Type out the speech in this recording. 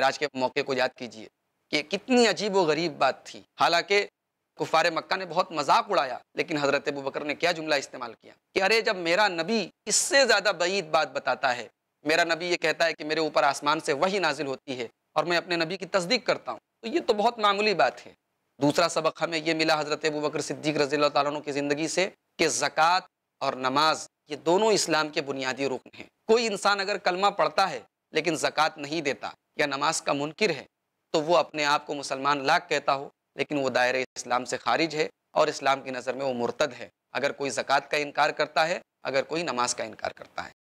राज के मौके को याद कीजिए कि कितनी अजीब व गरीब बात थी हालांकि कुफार मक्का ने बहुत मजाक उड़ाया लेकिन हज़रत अबू बकर ने क्या जुमला इस्तेमाल किया कि अरे जब मेरा नबी इससे ज़्यादा बईद बात बताता है मेरा नबी ये कहता है कि मेरे ऊपर आसमान से वही नाजिल होती है और मैं अपने नबी की तस्दीक करता हूँ तो ये तो बहुत मामूली बात है दूसरा सबक हमें ये मिला हज़रत अबू बकर सिद्दीक रजी तुम की ज़िंदगी से कि ज़क़़त और नमाज ये दोनों इस्लाम के बुनियादी रुकन हैं कोई इंसान अगर कलमा पढ़ता है लेकिन ज़क़़त नहीं देता या नमाज का मुनकर है तो वो अपने आप को मुसलमान लाख कहता हो लेकिन वो दायरे इस्लाम से खारिज है और इस्लाम की नज़र में वो मुर्तद है अगर कोई ज़क़़त का इनकार करता है अगर कोई नमाज का इनकार करता है